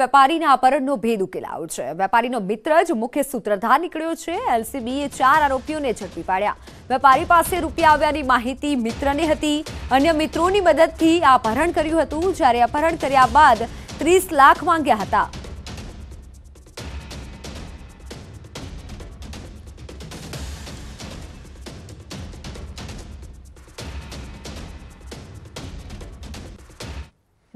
વેપારીના અપહરણનો ભેદ ઉકેલાયો છે વેપારીનો મિત્ર જ મુખ્ય સૂત્રધાર નીકળ્યો છે એલસીબીએ ચાર આરોપીઓને ઝડપી પાડ્યા વેપારી પાસે રૂપિયા આવ્યાની માહિતી મિત્રને હતી અન્ય મિત્રોની મદદથી આ અપહરણ કર્યું હતું જ્યારે અપહરણ કર્યા બાદ ત્રીસ લાખ માંગ્યા હતા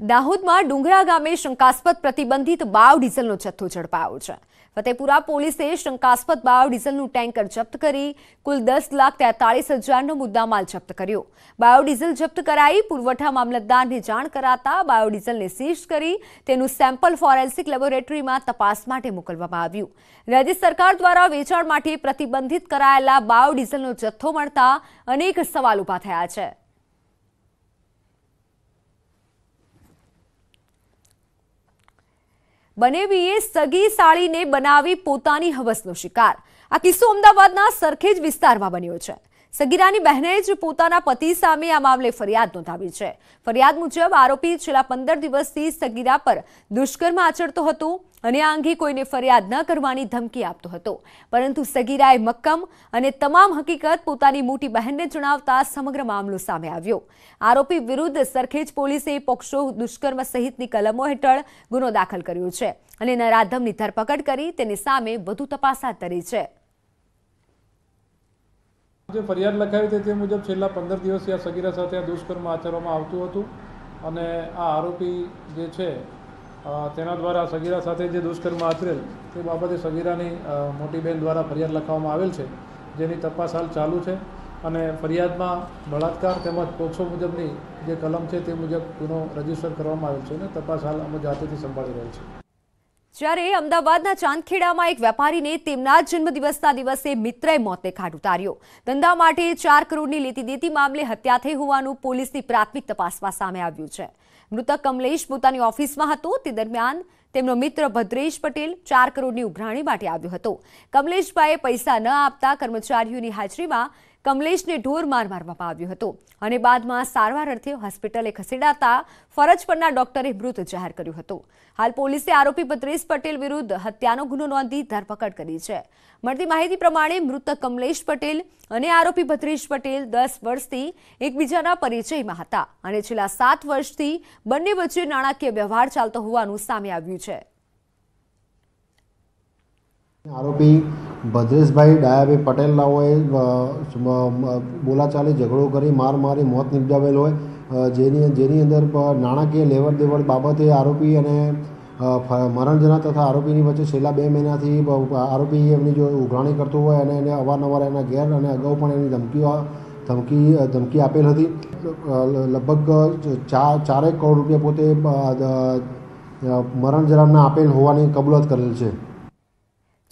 દાહોદમાં ડુંગરા ગામે શંકાસ્પદ પ્રતિબંધિત બાયો ડીઝલનો જથ્થો ઝડપાયો છે ફતેપુરા પોલીસે શંકાસ્પદ બાયો ડીઝલનું ટેન્કર જપ્ત કરી કુલ દસ લાખ તેતાળીસ હજારનો મુદ્દામાલ જપ્ત કર્યો બાયો ડીઝલ જપ્ત કરાઈ પુરવઠા મામલતદારને જાણ કરાતા બાયોડીઝલને ડીઝલને સીઝ કરી તેનું સેમ્પલ ફોરેન્સિક લેબોરેટરીમાં તપાસ માટે મોકલવામાં આવ્યું રાજ્ય સરકાર દ્વારા વેચાણ માટે પ્રતિબંધિત કરાયેલા બાયો ડીઝલનો જથ્થો મળતા અનેક સવાલ ઊભા થયા છે બનેવીએ સગી સાળીને બનાવી પોતાની હવસનો શિકાર આ કિસ્સો અમદાવાદના સરખેજ વિસ્તારમાં બન્યો છે સગીરાની બહેને જ પોતાના પતિ સામે આ મામલે ફરિયાદ નોંધાવી છે ફરિયાદ મુજબ આરોપી છેલ્લા પંદર દિવસથી સગીરા પર દુષ્કર્મ આચરતો હતો અને આ અંગે કોઈને ફરિયાદ ન કરવાની ધમકી આપતો હતો પરંતુ સગીરાએ મક્કમ અને તમામ હકીકત પોતાની મોટી બહેનને જણાવતા સમગ્ર મામલો સામે આવ્યો આરોપી વિરુદ્ધ સરખેજ પોલીસે પોક્સો દુષ્કર્મ સહિતની કલમો હેઠળ ગુનો દાખલ કર્યો છે અને નરાધમની ધરપકડ કરી તેની સામે વધુ તપાસ હાથ ધરી છે જે ફરિયાદ લખાવી હતી તે મુજબ છેલ્લા પંદર દિવસથી આ સગીરા સાથે આ દુષ્કર્મ આચરવામાં આવતું હતું અને આ આરોપી જે છે તેના દ્વારા સગીરા સાથે જે દુષ્કર્મ આચરેલ તે બાબતે સગીરાની મોટી બેન દ્વારા ફરિયાદ લખવામાં આવેલ છે જેની તપાસ હાલ ચાલુ છે અને ફરિયાદમાં બળાત્કાર તેમજ પોક્સો મુજબની જે કલમ છે તે મુજબ ગુનો રજીસ્ટર કરવામાં આવેલ છે અને તપાસ હાલ અમે જાતેથી સંભાળી રહ્યા છે જ્યારે અમદાવાદના ચાંદખેડામાં એક વેપારીને તેમના જન્મદિવસના દિવસે મિત્રએ મોતે ઘાટ ઉતાર્યો ધંધા માટે ચાર કરોડની લેતી દેતી મામલે હત્યા થઈ હોવાનું પોલીસની પ્રાથમિક તપાસમાં સામે આવ્યું છે મૃતક કમલેશ પોતાની ઓફિસમાં હતો તે દરમિયાન તેમનો મિત્ર ભદ્રેશ પટેલ ચાર કરોડની ઉઘરાણી માટે આવ્યો હતો કમલેશભાઈએ પૈસા ન આપતા કર્મચારીઓની હાજરીમાં કમલેશને ઢોર માર મારવામાં આવ્યો હતો અને બાદમાં સારવાર અર્થે હોસ્પિટલે ખસેડાતા ફરજ પરના ડોક્ટરે મૃત જાહેર કર્યો હતો હાલ પોલીસે આરોપી બદ્રેશ પટેલ વિરુદ્ધ હત્યાનો ગુનો નોંધી ધરપકડ કરી છે મળતી માહિતી પ્રમાણે મૃત કમલેશ પટેલ અને આરોપી ભદ્રેશ પટેલ દસ વર્ષથી એકબીજાના પરિચયમાં હતા અને છેલ્લા સાત વર્ષથી બંને વચ્ચે નાણાકીય વ્યવહાર ચાલતો હોવાનું સામે આવ્યું છે આરોપી ભદ્રેશભાઈ ડાયાભાઈ પટેલ નાઓએ બોલાચાલી ઝઘડો કરી માર મારી મોત નિપજાવેલ હોય જેની જેની અંદર નાણાકીય લેવડ દેવડ બાબતે આરોપી અને મરણજના તથા આરોપીની વચ્ચે છેલ્લા બે મહિનાથી આરોપી એમની જો ઉઘરાણી કરતો હોય અને એને અવારનવાર એના ઘેર અને અગાઉ પણ એની ધમકીઓ ધમકી ધમકી આપેલ હતી લગભગ ચાર ચારેક કરોડ રૂપિયા પોતે મરણ જરાના આપેલ હોવાની કબૂલત કરેલ છે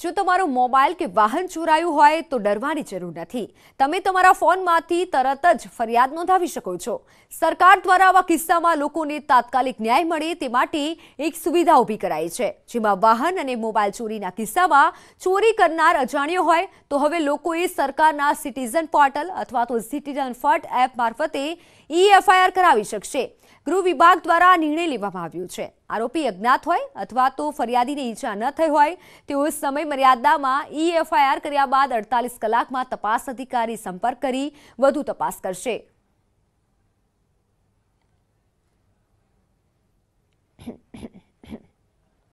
જો તમારો મોબાઈલ કે વાહન ચોરાયું હોય તો ડરવાની જરૂર નથી તમે તમારા ફોનમાંથી તરત જ ફરિયાદ નોંધાવી શકો છો સરકાર દ્વારા આવા કિસ્સામાં લોકોને તાત્કાલિક ન્યાય મળે તે માટે એક સુવિધા ઊભી કરાઈ છે જેમાં વાહન અને મોબાઈલ ચોરીના કિસ્સામાં ચોરી કરનાર અજાણ્યો હોય તો હવે લોકોએ સરકારના સિટીઝન પોર્ટલ અથવા તો સિટીઝન ફટ એપ મારફતે ઈ એફઆઈઆર કરાવી શકશે ગૃહ વિભાગ દ્વારા નિર્ણય લેવામાં આવ્યો છે આરોપી અજ્ઞાત હોય અથવા તો ફરિયાદીને ઈજા ન થઈ હોય તેઓ સમય મર્યાદામાં ઈ એફઆઈઆર કર્યા બાદ અડતાલીસ કલાકમાં તપાસ અધિકારી સંપર્ક કરી વધુ તપાસ કરશે